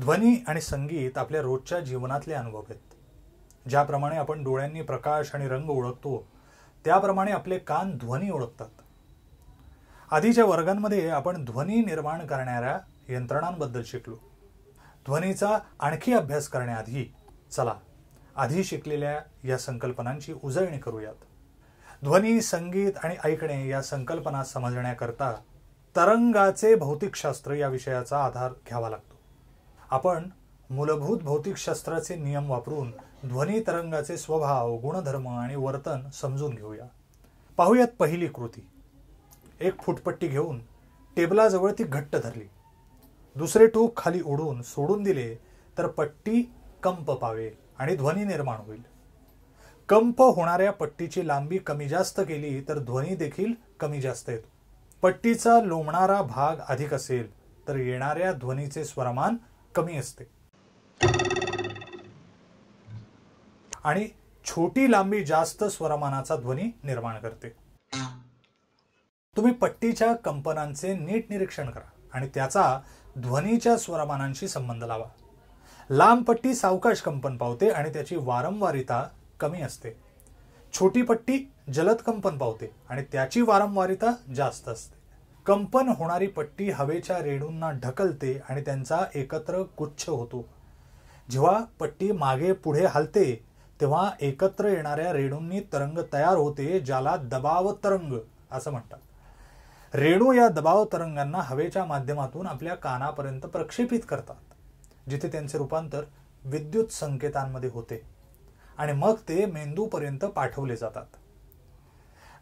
ध्वनी आणि संगीत आपल्या रोजच्या जीवनातले अनुभव आहेत ज्याप्रमाणे आपण डोळ्यांनी प्रकाश आणि रंग ओळखतो त्याप्रमाणे आपले कान ध्वनी ओळखतात आधीच्या वर्गांमध्ये आपण ध्वनी निर्माण करणाऱ्या यंत्रणांबद्दल शिकलो ध्वनीचा आणखी अभ्यास करण्याआधी चला आधी शिकलेल्या या संकल्पनांची उजळणी करूयात ध्वनी संगीत आणि ऐकणे या संकल्पना समजण्याकरता तरंगाचे भौतिकशास्त्र या विषयाचा आधार घ्यावा लागतो आपण मूलभूत भौतिकशास्त्राचे नियम वापरून ध्वनी तरंगाचे स्वभाव गुणधर्म आणि वर्तन समजून घेऊया पाहूयात पहिली कृती एक फुटपट्टी घेऊन टेबलाजवळ ती घट्ट धरली दुसरे टोक खाली उडून सोडून दिले तर पट्टी कंप पावे आणि ध्वनी निर्माण होईल कंप होणाऱ्या पट्टीची लांबी कमी जास्त केली तर ध्वनी देखील कमी जास्त येतो पट्टीचा लोंबणारा भाग अधिक असेल तर येणाऱ्या ध्वनीचे स्वरमान कमी असते आणि छोटी लांबी जास्त स्वरमानाचा ध्वनी निर्माण करते तुम्ही पट्टीच्या कंपनांचे नीट निरीक्षण करा आणि त्याचा ध्वनीच्या स्वरमानांशी संबंध लावा लांब पट्टी सावकाश कंपन पावते आणि त्याची वारंवारिता कमी असते छोटी पट्टी जलद कंपन पावते आणि त्याची वारंवारिता जास्त असते कंपन होणारी पट्टी हवेच्या रेणूंना ढकलते आणि त्यांचा एकत्र गुच्छ होतो जेव्हा पट्टी मागे पुढे हलते तेव्हा एकत्र येणाऱ्या रेणूंनी तरंग तयार होते ज्याला दबाव तरंग असं म्हणतात रेणू या दबाव तरंगांना हवेच्या माध्यमातून आपल्या कानापर्यंत प्रक्षेपित करतात जिथे त्यांचे रूपांतर विद्युत संकेतांमध्ये होते आणि मग ते मेंदूपर्यंत पाठवले जातात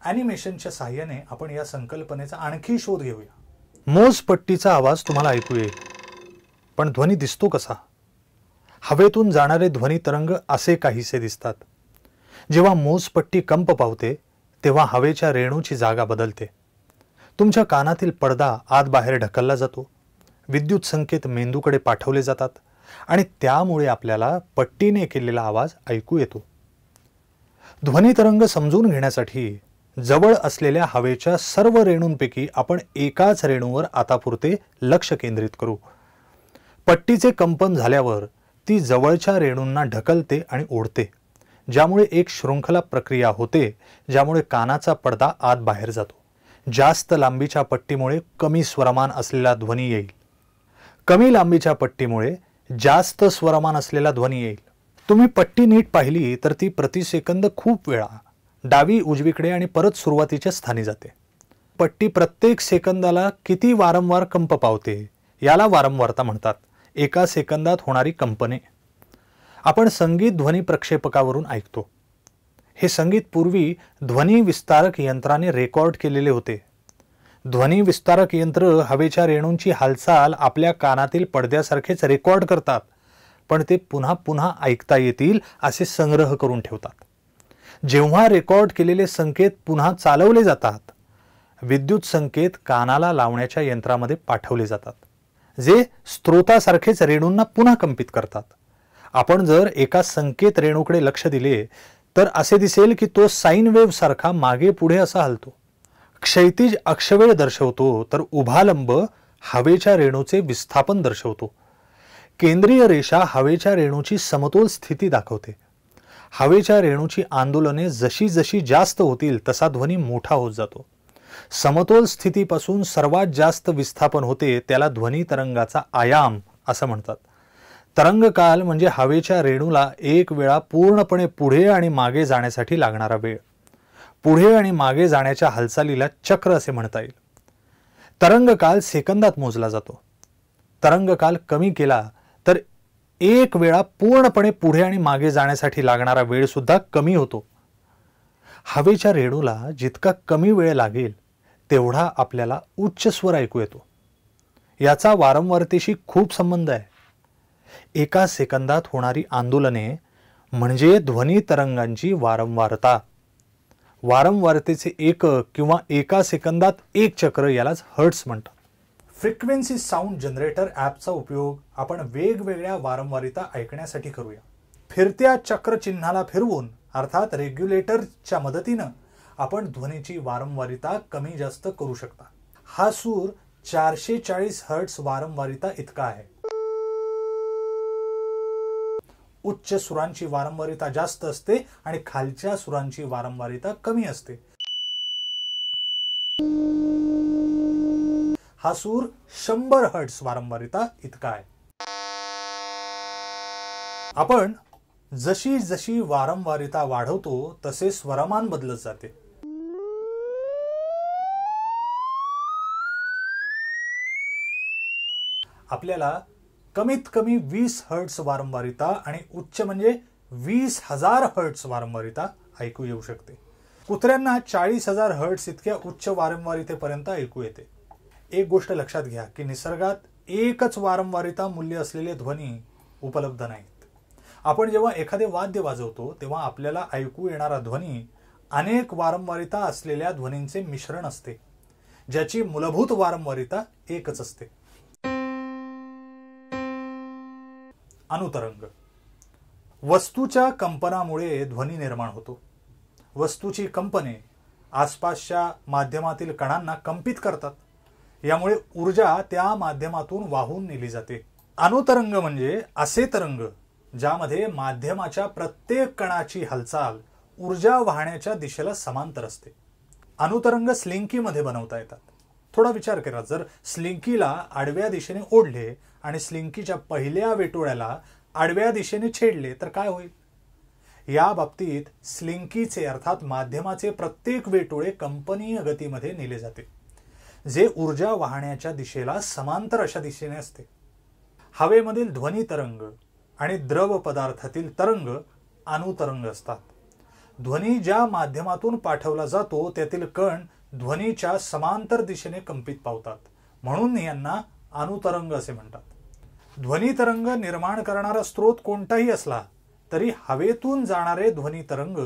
अॅनिमेशनच्या सहाय्याने आपण या संकल्पनेचा आणखी शोध घेऊया पट्टीचा आवाज तुम्हाला ऐकू येईल पण ध्वनी दिसतो कसा हवेतून जाणारे ध्वनी तरंग असे काहीसे दिसतात जेव्हा मोजपट्टी कंप पावते तेव्हा हवेच्या रेणूची जागा बदलते तुमच्या कानातील पडदा आत बाहेर ढकलला जातो विद्युत संकेत मेंदूकडे पाठवले जातात आणि त्यामुळे आपल्याला पट्टीने केलेला आवाज ऐकू येतो तरंग समजून घेण्यासाठी जवळ असलेल्या हवेच्या सर्व रेणूंपैकी आपण एकाच रेणूवर आतापुरते लक्ष केंद्रित करू पट्टीचे कंपन झाल्यावर ती जवळच्या रेणूंना ढकलते आणि ओढते ज्यामुळे एक शृंखला प्रक्रिया होते ज्यामुळे कानाचा पडदा आत बाहेर जातो जास्त लांबीच्या पट्टीमुळे कमी स्वरमान असलेला ध्वनी येईल कमी लांबीच्या पट्टीमुळे जास्त स्वरमान असलेला ध्वनी येईल तुम्ही पट्टी नीट पाहिली तर ती प्रतिसेकंद खूप वेळा डावी उजवीकडे आणि परत सुरुवातीच्या स्थानी जाते पट्टी प्रत्येक सेकंदाला किती वारंवार कंप पावते याला वारंवारता म्हणतात एका सेकंदात होणारी कंपने आपण संगीत ध्वनी प्रक्षेपकावरून ऐकतो हे संगीत पूर्वी ध्वनी विस्तारक यंत्राने रेकॉर्ड केलेले होते ध्वनी विस्तारक यंत्र हवेच्या रेणूंची हालचाल आपल्या कानातील पडद्यासारखेच रेकॉर्ड करतात पण ते पुन्हा पुन्हा ऐकता येतील असे संग्रह करून ठेवतात जेव्हा रेकॉर्ड केलेले संकेत पुन्हा चालवले जातात विद्युत संकेत कानाला लावण्याच्या यंत्रामध्ये पाठवले जातात जे स्त्रोतासारखेच रेणूंना पुन्हा कंपित करतात आपण जर एका संकेत रेणूकडे लक्ष दिले तर असे दिसेल की तो साईन वेव्ह सारखा मागे पुढे असा हलतो क्षैतिज अक्षवेळ दर्शवतो तर उभालंब हवेच्या रेणूचे विस्थापन दर्शवतो केंद्रीय रेषा हवेच्या रेणूची समतोल स्थिती दाखवते हवेच्या रेणूची आंदोलने जशी जशी जास्त होतील तसा ध्वनी मोठा होत जातो समतोल स्थितीपासून सर्वात जास्त विस्थापन होते त्याला ध्वनी तरंगाचा आयाम असं म्हणतात तरंगकाल म्हणजे हवेच्या रेणूला एक वेळा पूर्णपणे पुढे आणि मागे जाण्यासाठी लागणारा वेळ पुढे आणि मागे जाण्याच्या हालचालीला चक्र असे म्हणता येईल तरंगकाल सेकंदात मोजला जातो तरंगकाल कमी केला एक वेळा पूर्णपणे पुढे आणि मागे जाण्यासाठी लागणारा वेळसुद्धा कमी होतो हवेच्या रेणूला जितका कमी वेळ लागेल तेवढा आपल्याला उच्च स्वर ऐकू येतो याचा वारंवारतेशी खूप संबंध आहे एका सेकंदात होणारी आंदोलने म्हणजे ध्वनी तरंगांची वारंवारता वारंवारतेचे एकक किंवा एका सेकंदात एक चक्र यालाच हर्ट्स म्हणतात फ्रिक्वेन्सी साऊंड जनरेटर ॲपचा उपयोग आपण वेगवेगळ्या वारंवारिता ऐकण्यासाठी करूया फिरत्या चक्रचिन्हाला फिरवून अर्थात रेग्युलेटरच्या मदतीनं आपण ध्वनीची वारंवारिता कमी जास्त करू शकता हा सूर चारशे चाळीस हर्ट्स वारंवारिता इतका आहे उच्च सुरांची वारंवारिता जास्त असते आणि खालच्या सुरांची वारंवारिता कमी असते हा सूर शंभर हर्ट्स वारंवारिता इतका आहे आपण जशी जशी वारंवारिता वाढवतो तसे स्वरमान बदलत जाते आपल्याला कमीत कमी वीस हर्ट्स वारंवारिता आणि उच्च म्हणजे वीस हजार हर्ट्स वारंवारिता ऐकू येऊ शकते कुत्र्यांना चाळीस हजार हर्ट्स इतक्या उच्च वारंवारितेपर्यंत ऐकू येते एक गोष्ट लक्षात घ्या की निसर्गात एकच वारंवारिता मूल्य असलेले ध्वनी उपलब्ध नाहीत आपण जेव्हा एखादे वाद्य वाजवतो तेव्हा आपल्याला ऐकू येणारा ध्वनी अनेक वारंवारिता असलेल्या ध्वनींचे मिश्रण असते ज्याची मूलभूत वारंवारिता एकच असते अनुतरंग वस्तूच्या कंपनामुळे ध्वनी निर्माण होतो वस्तूची कंपने आसपासच्या माध्यमातील कणांना कंपित करतात यामुळे ऊर्जा त्या माध्यमातून वाहून नेली जाते अनुतरंग म्हणजे असे तरंग ज्यामध्ये माध्यमाच्या प्रत्येक कणाची हालचाल ऊर्जा वाहण्याच्या दिशेला समांतर असते अनुतरंग स्लिंकीमध्ये बनवता येतात थोडा विचार करा जर स्लिंकीला आडव्या दिशेने ओढले आणि स्लिंकीच्या पहिल्या वेटोळ्याला आडव्या दिशेने छेडले तर काय होईल या बाबतीत स्लिंकीचे अर्थात माध्यमाचे प्रत्येक वेटोळे कंपनीय गतीमध्ये नेले जाते जे ऊर्जा वाहण्याच्या दिशेला समांतर अशा दिशेने असते हवेमधील ध्वनी तरंग आणि द्रव पदार्थातील तरंग अनुतरंग असतात ध्वनी ज्या माध्यमातून पाठवला जातो त्यातील कण ध्वनीच्या समांतर दिशेने कंपित पावतात म्हणून यांना अनुतरंग असे म्हणतात ध्वनी तरंग निर्माण करणारा स्रोत कोणताही असला तरी हवेतून जाणारे ध्वनी तरंग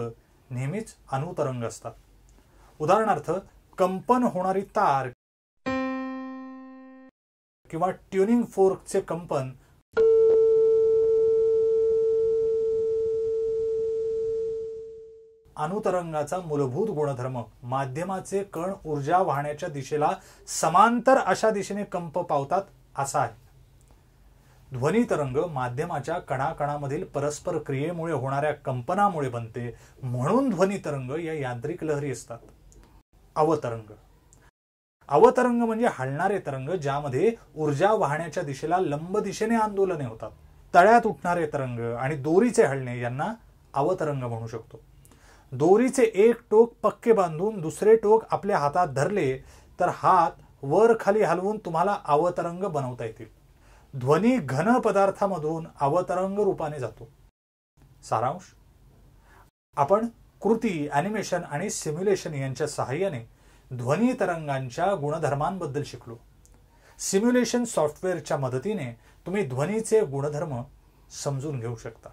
नेहमीच अनुतरंग असतात उदाहरणार्थ कंपन होणारी तार किंवा ट्युनिंग फोर्कचे कंपन अनुतरंगाचा मूलभूत गुणधर्म माध्यमाचे कण ऊर्जा वाहण्याच्या दिशेला समांतर अशा दिशेने कंप पावतात असा आहे ध्वनी तरंग माध्यमाच्या कणाकणामधील परस्पर क्रियेमुळे होणाऱ्या कंपनामुळे बनते म्हणून ध्वनी तरंग या यांत्रिक लहरी असतात अवतरंग अवतरंग म्हणजे हलणारे तरंग ज्यामध्ये ऊर्जा वाहण्याच्या दिशेला लंब दिशेने आंदोलने होतात तळ्यात उठणारे तरंग आणि दोरीचे हलणे यांना अवतरंग म्हणू शकतो दोरीचे एक टोक पक्के बांधून दुसरे टोक आपल्या हातात धरले तर हात वर खाली हलवून तुम्हाला अवतरंग बनवता येतील ध्वनी घन पदार्थामधून अवतरंग रूपाने जातो सारांश आपण कृती ॲनिमेशन आणि सिम्युलेशन यांच्या सहाय्याने ध्वनी तरंगांच्या गुणधर्मांबद्दल शिकलो सिम्युलेशन सॉफ्टवेअरच्या मदतीने तुम्ही ध्वनीचे गुणधर्म समजून घेऊ शकता